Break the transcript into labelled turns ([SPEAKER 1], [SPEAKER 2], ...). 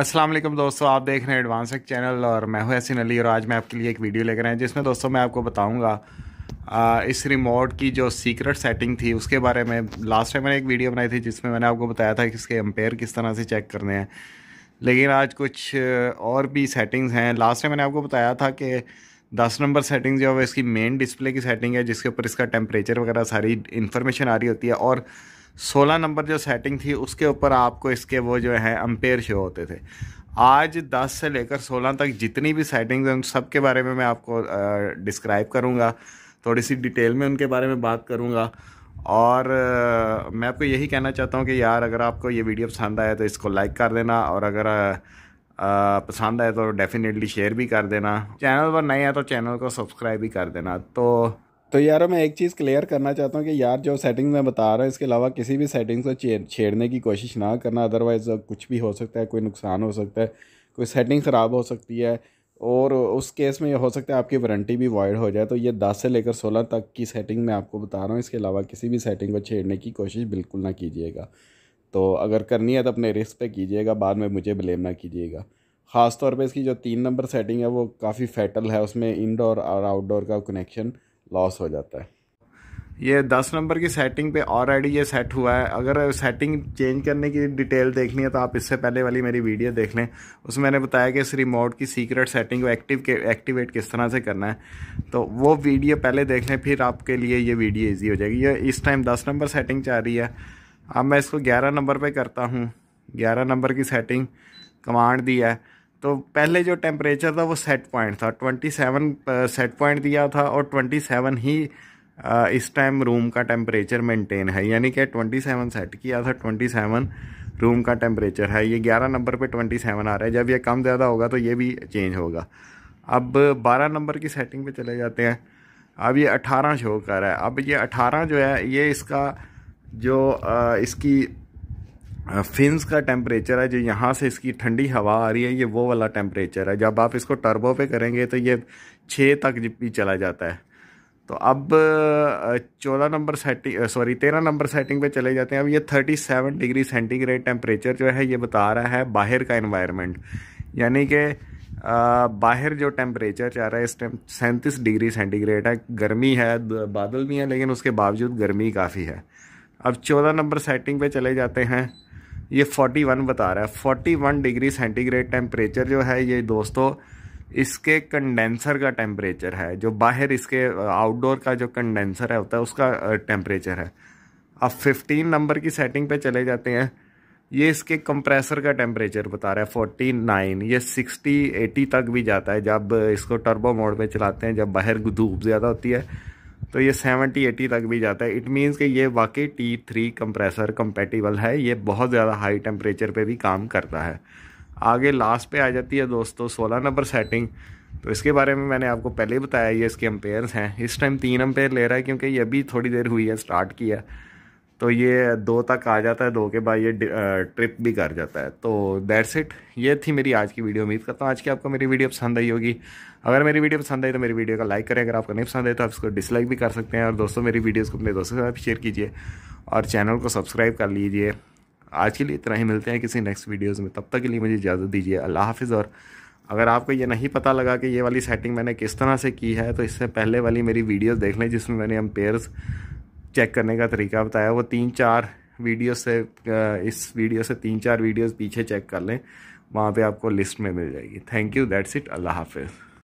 [SPEAKER 1] अस्सलाम वालेकुम दोस्तों आप देख रहे हैं एडवांस एक चैनल और मैं हूं हसिन अली और आज मैं आपके लिए एक वीडियो लेकर आया जिसमें दोस्तों मैं आपको बताऊंगा इस रिमोट की जो सीक्रेट सेटिंग थी उसके बारे में लास्ट टाइम मैंने एक वीडियो बनाई थी जिसमें मैंने आपको बताया था कि इसके एम्पेयर किस तरह से चेक करने हैं लेकिन आज कुछ और भी सेटिंग्स हैं लास्ट टाइम मैंने आपको बताया था कि दस नंबर सेटिंग जो है इसकी मेन डिस्प्ले की सेटिंग है जिसके ऊपर इसका टेम्परेचर वगैरह सारी इन्फॉर्मेशन आ रही होती है और सोलह नंबर जो सेटिंग थी उसके ऊपर आपको इसके वो जो है अम्पेयर शो होते थे आज 10 से लेकर 16 तक जितनी भी सेटिंग्स हैं उन सब के बारे में मैं आपको डिस्क्राइब करूँगा थोड़ी सी डिटेल में उनके बारे में बात करूँगा और आ, मैं आपको यही कहना चाहता हूँ कि यार अगर आपको ये वीडियो पसंद आया तो इसको लाइक कर देना और अगर आ, पसंद आए तो डेफ़िनेटली शेयर भी कर देना चैनल पर नए आए तो चैनल को सब्सक्राइब भी कर देना तो
[SPEAKER 2] तो यार मैं एक चीज़ क्लियर करना चाहता हूँ कि यार जो सेटिंग्स मैं बता रहा हूँ इसके अलावा किसी भी सेटिंग्स को छेड़ने की कोशिश ना करना अदरवाइज़ कुछ भी हो सकता है कोई नुकसान हो सकता है कोई सेटिंग ख़राब हो सकती है और उस केस में हो सकता है आपकी वारंटी भी वॉइड हो जाए तो ये दस से लेकर सोलह तक की सेटिंग मैं आपको बता रहा हूँ इसके अलावा किसी भी सेटिंग को छेड़ने की कोशिश बिल्कुल ना कीजिएगा तो अगर करनी है तो अपने रिस्क पे कीजिएगा बाद में मुझे ब्लेम ना कीजिएगा ख़ास तौर पे इसकी जो तीन नंबर सेटिंग है वो काफ़ी फैटल है उसमें इनडोर और आउटडोर का कनेक्शन लॉस हो जाता है
[SPEAKER 1] ये दस नंबर की सेटिंग पे ऑलरेडी ये सेट हुआ है अगर सेटिंग चेंज करने की डिटेल देखनी है तो आप इससे पहले वाली मेरी वीडियो देख लें उसमें मैंने बताया कि इस रिमोट की सीक्रेट सेटिंग को एक्टिव के एक्टिवेट किस तरह से करना है तो वो वीडियो पहले देख लें फिर आपके लिए ये वीडियो ईजी हो जाएगी ये इस टाइम दस नंबर सेटिंग चाह रही है अब मैं इसको ग्यारह नंबर पर करता हूँ ग्यारह नंबर की सेटिंग कमांड दी है तो पहले जो टेम्परेचर था वो सेट पॉइंट था 27 सेट पॉइंट दिया था और 27 ही uh, इस टाइम रूम का टेम्परेचर मेंटेन है यानी कि 27 सेट किया था 27 रूम का टेम्परेचर है ये 11 नंबर पे 27 आ रहा है जब ये कम ज़्यादा होगा तो ये भी चेंज होगा अब 12 नंबर की सेटिंग पे चले जाते हैं अब ये 18 शो कर रहा है अब ये 18 जो है ये इसका जो uh, इसकी फिन्स का टेम्परेचर है जो यहाँ से इसकी ठंडी हवा आ रही है ये वो वाला टेम्परेचर है जब आप इसको टर्बो पे करेंगे तो ये छः तक भी चला जाता है तो अब चौदह नंबर सेटिंग सॉरी तेरह नंबर सेटिंग पे चले जाते हैं अब ये thirty seven degree centigrade temperature जो है ये बता रहा है बाहर का इन्वायरमेंट यानी कि बाहर जो टेम्परेचर चाह रहा है इस टाइम सैंतीस डिग्री सेंटीग्रेड है गर्मी है बादल भी हैं लेकिन उसके बावजूद गर्मी काफ़ी है अब चौदह नंबर सेटिंग पे चले जाते हैं ये 41 बता रहा है 41 डिग्री सेंटीग्रेड टेम्परेचर जो है ये दोस्तों इसके कंडेंसर का टेम्परेचर है जो बाहर इसके आउटडोर का जो कंडेंसर है होता है उसका टेम्परेचर है अब 15 नंबर की सेटिंग पे चले जाते हैं ये इसके कंप्रेसर का टेम्परेचर बता रहा है 49 ये 60 80 तक भी जाता है जब इसको टर्बो मोड पे चलाते हैं जब बाहर धूप ज़्यादा होती है तो ये 70 80 तक भी जाता है इट मीन्स कि ये वाकई टी थ्री कंप्रेसर कंपेटिबल है ये बहुत ज़्यादा हाई टेम्परेचर पे भी काम करता है आगे लास्ट पे आ जाती है दोस्तों सोलह नंबर सेटिंग तो इसके बारे में मैंने आपको पहले बताया ये इसके अम्पेयर हैं इस टाइम तीन अम्पेयर ले रहा है क्योंकि ये अभी थोड़ी देर हुई है स्टार्ट किया तो ये दो तक आ जाता है दो के बाद ये ट्रिप भी कर जाता है तो दैट्स इट ये थी मेरी आज की वीडियो उम्मीद करता हूँ आज की आपको मेरी वीडियो पसंद आई होगी अगर मेरी वीडियो पसंद आई तो मेरी वीडियो का लाइक करें अगर आपको नहीं पसंद आई तो आप इसको डिसलाइक भी कर सकते हैं और दोस्तों मेरी वीडियोज़ को अपने दोस्तों के साथ शेयर कीजिए और चैनल को सब्सक्राइब कर लीजिए आज के लिए इतना ही मिलते हैं किसी नेक्स्ट वीडियोज़ में तब तक के लिए मुझे इजाज़त दीजिए अल्लाह हाफिज़ और अगर आपको ये नहीं पता लगा कि ये वाली सेटिंग मैंने किस तरह से की है तो इससे पहले वाली मेरी वीडियोस देख लें जिसमें मैंने हम पेयर्स चेक करने का तरीका बताया वो तीन चार वीडियो से इस वीडियो से तीन चार वीडियोस पीछे चेक कर लें वहाँ पे आपको लिस्ट में मिल जाएगी थैंक यू दैट्स इट अल्लाह हाफिज़